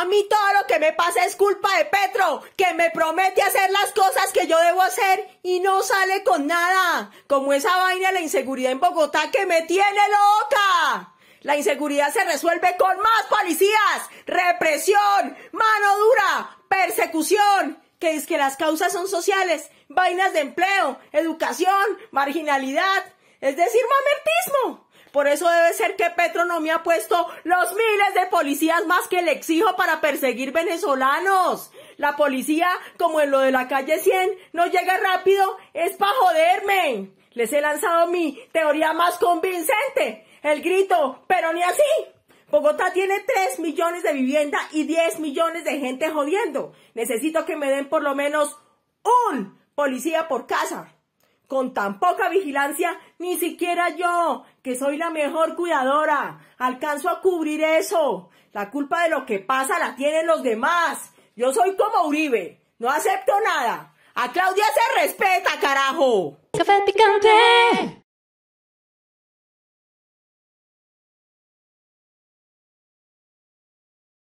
A mí todo lo que me pasa es culpa de Petro, que me promete hacer las cosas que yo debo hacer y no sale con nada. Como esa vaina de la inseguridad en Bogotá que me tiene loca. La inseguridad se resuelve con más policías, represión, mano dura, persecución. Que es que las causas son sociales, vainas de empleo, educación, marginalidad, es decir, momentismo. Por eso debe ser que Petro no me ha puesto los miles de policías más que le exijo para perseguir venezolanos. La policía, como en lo de la calle 100, no llega rápido, es para joderme. Les he lanzado mi teoría más convincente, el grito, pero ni así. Bogotá tiene 3 millones de vivienda y 10 millones de gente jodiendo. Necesito que me den por lo menos un policía por casa con tan poca vigilancia, ni siquiera yo, que soy la mejor cuidadora, alcanzo a cubrir eso. La culpa de lo que pasa la tienen los demás. Yo soy como Uribe, no acepto nada. A Claudia se respeta, carajo.